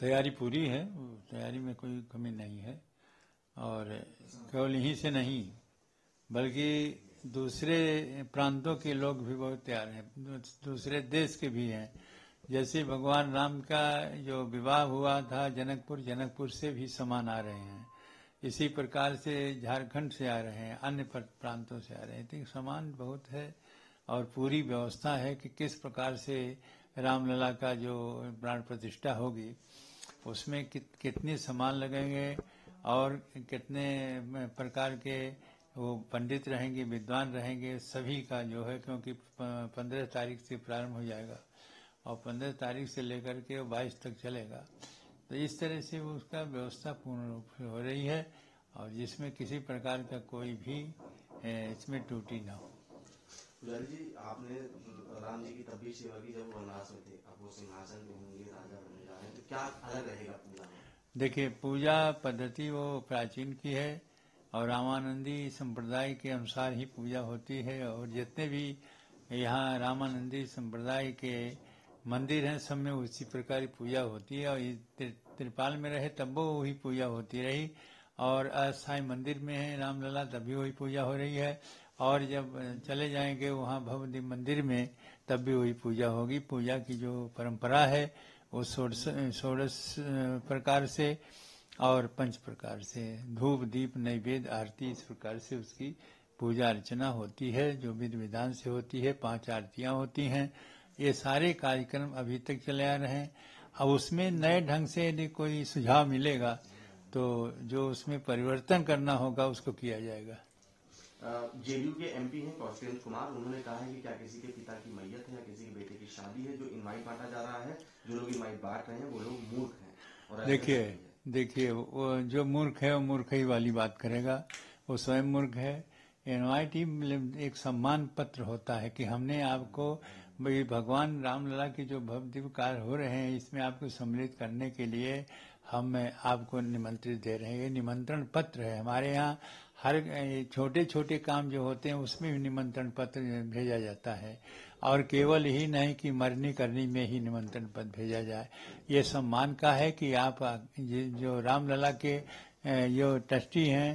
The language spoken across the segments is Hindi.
तैयारी पूरी है तैयारी में कोई कमी नहीं है और केवल यहीं से नहीं बल्कि दूसरे प्रांतों के लोग भी बहुत तैयार हैं दूसरे देश के भी हैं जैसे भगवान राम का जो विवाह हुआ था जनकपुर जनकपुर से भी समान आ रहे हैं इसी प्रकार से झारखंड से आ रहे हैं अन्य प्रांतों से आ रहे हैं तो समान बहुत है और पूरी व्यवस्था है कि किस प्रकार से रामलला का जो प्राण प्रतिष्ठा होगी उसमें कित, कितने सामान लगेंगे और कितने प्रकार के वो पंडित रहेंगे विद्वान रहेंगे सभी का जो है क्योंकि पंद्रह तारीख से प्रारंभ हो जाएगा और पंद्रह तारीख से लेकर के बाईस तक चलेगा तो इस तरह से उसका व्यवस्था पूर्ण रूप से हो रही है और जिसमें किसी प्रकार का कोई भी इसमें टूटी ना हो जी आपने बलराम जी की तभी सेवा की जब वनवास में थे अब वो सिंहासन पे होंगे राजा बनने जा रहे हैं तो क्या अलग रहेगा पूजा देखिए पूजा पद्धति वो प्राचीन की है और रामानंदी संप्रदाय के अनुसार ही पूजा होती है और जितने भी यहाँ रामानंदी संप्रदाय के मंदिर हैं सब में उसी प्रकार की पूजा होती है और त्रिपाल में रहे तब वो वही पूजा होती रही और अस्थाई मंदिर में है रामलला तभी वही पूजा हो रही है और जब चले जाएंगे वहाँ भवन मंदिर में तब भी वही पूजा होगी पूजा की जो परंपरा है वो सोडस सोडस प्रकार से और पंच प्रकार से धूप दीप नैवेद्य आरती इस प्रकार से उसकी पूजा अर्चना होती है जो विधि विधान से होती है पांच आरतियां होती हैं ये सारे कार्यक्रम अभी तक चले आ रहे हैं अब उसमें नए ढंग से यदि कोई सुझाव मिलेगा तो जो उसमें परिवर्तन करना होगा उसको किया जाएगा जेडीयू के एमपी हैं कौशल कुमार उन्होंने कहा है कि क्या किसी के पिता की मैयत है या किसी के बेटे की शादी है जो इनवाइट बांटा जा रहा है जो लोग इनवाइट बांट रहे हैं वो लोग मूर्ख हैं देखिये देखिए देखिए वो जो मूर्ख है वो मूर्ख ही वाली बात करेगा वो स्वयं मूर्ख है एनवाइट ही मतलब एक सम्मान पत्र होता है कि हमने आपको भाई भगवान रामलला के जो भव्य कार्य हो रहे हैं इसमें आपको सम्मिलित करने के लिए हम आपको निमंत्रित दे रहे हैं ये निमंत्रण पत्र है हमारे यहाँ हर छोटे छोटे काम जो होते हैं उसमें भी निमंत्रण पत्र भेजा जाता है और केवल ही नहीं कि मरनी करनी में ही निमंत्रण पत्र भेजा जाए ये सम्मान का है कि आप जो रामलला के जो ट्रस्टी हैं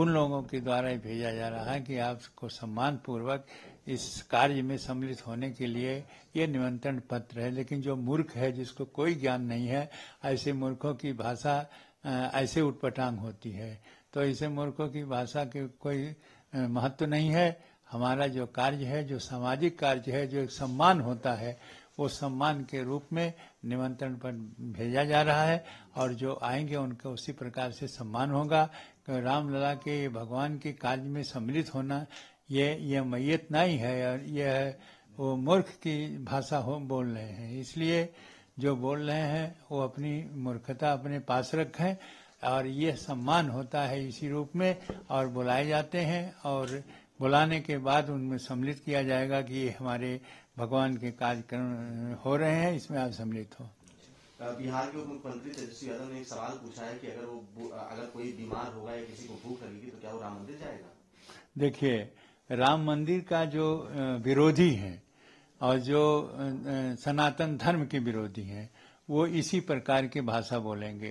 उन लोगों के द्वारा ही भेजा जा रहा है कि आपको सम्मान पूर्वक इस कार्य में सम्मिलित होने के लिए ये निमंत्रण पत्र है लेकिन जो मूर्ख है जिसको कोई ज्ञान नहीं है ऐसे मूर्खों की भाषा ऐसे उठपटांग होती है तो इसे मूर्खों की भाषा के कोई महत्व नहीं है हमारा जो कार्य है जो सामाजिक कार्य है जो एक सम्मान होता है वो सम्मान के रूप में निमंत्रण पर भेजा जा रहा है और जो आएंगे उनका उसी प्रकार से सम्मान होगा तो रामलला के भगवान के कार्य में सम्मिलित होना ये ये मैयत नहीं है और यह वो मूर्ख की भाषा हो बोल रहे हैं इसलिए जो बोल रहे हैं वो अपनी मूर्खता अपने पास रखें और ये सम्मान होता है इसी रूप में और बुलाए जाते हैं और बुलाने के बाद उनमें सम्मिलित किया जाएगा कि ये हमारे भगवान के कार्यक्रम हो रहे हैं इसमें आप सम्मिलित हो बिहार के उप मुख्यमंत्री तेजस्वी यादव ने एक सवाल पूछा है कि अगर वो अगर कोई बीमार होगा या किसी को भूख लगेगी तो क्या वो राम मंदिर जाएगा देखिए राम मंदिर का जो विरोधी है और जो सनातन धर्म के विरोधी हैं वो इसी प्रकार की भाषा बोलेंगे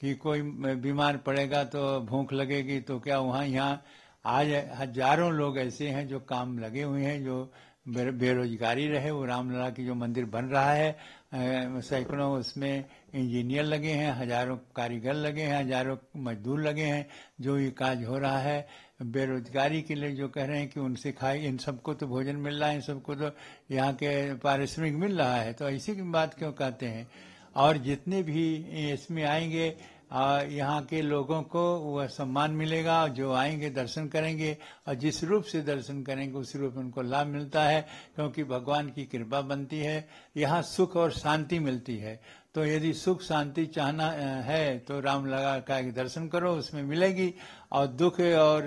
कि कोई बीमार पड़ेगा तो भूख लगेगी तो क्या वहाँ यहाँ आज हजारों लोग ऐसे हैं जो काम लगे हुए हैं जो बेरोजगारी रहे वो रामलला की जो मंदिर बन रहा है सैकड़ों उसमें इंजीनियर लगे हैं हजारों कारीगर लगे हैं हजारों मजदूर लगे हैं जो ये काज हो रहा है बेरोजगारी के लिए जो कह रहे हैं कि उनसे खाई इन सबको तो भोजन मिल रहा है इन सबको तो यहाँ के पारिश्रमिक मिल रहा है तो ऐसी बात क्यों कहते हैं और जितने भी इसमें आएंगे यहाँ के लोगों को वह सम्मान मिलेगा जो आएंगे दर्शन करेंगे और जिस रूप से दर्शन करेंगे उस रूप में उनको लाभ मिलता है क्योंकि भगवान की कृपा बनती है यहाँ सुख और शांति मिलती है तो यदि सुख शांति चाहना है तो राम लगा का दर्शन करो उसमें मिलेगी और दुख और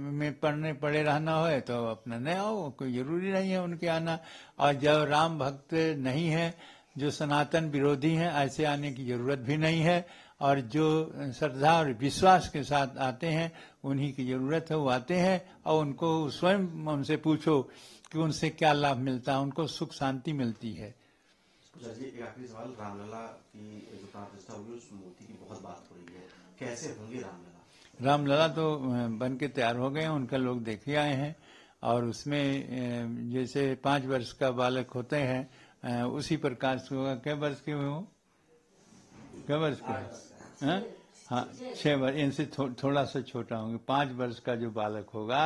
में पढ़ने पड़े रहना हो तो अपना नहीं आओ कोई जरूरी नहीं है उनके आना और जब राम भक्त नहीं है जो सनातन विरोधी हैं ऐसे आने की जरूरत भी नहीं है और जो श्रद्धा और विश्वास के साथ आते हैं उन्हीं की जरूरत है वो आते हैं और उनको स्वयं उनसे पूछो कि उनसे क्या लाभ मिलता है उनको सुख शांति मिलती है रामलला होगी तो बन के तैयार हो गए उनका लोग देखे आए हैं और उसमें जैसे पांच वर्ष का बालक होते हैं उसी प्रकार से होगा कै वर्ष के हुए हों क्या वर्ष का हाँ? हाँ छह वर्ष इनसे थो, थोड़ा सा छोटा होंगे पांच वर्ष का जो बालक होगा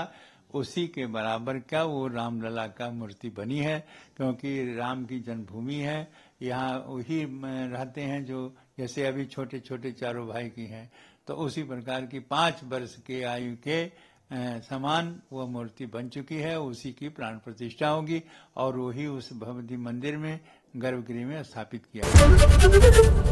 उसी के बराबर क्या वो रामलला का मूर्ति बनी है क्योंकि राम की जन्मभूमि है यहाँ वही रहते हैं जो जैसे अभी छोटे छोटे चारों भाई की हैं तो उसी प्रकार की पांच वर्ष के आयु के समान वह मूर्ति बन चुकी है उसी की प्राण प्रतिष्ठा होगी और वही उस भगवती मंदिर में गर्भगृह में स्थापित किया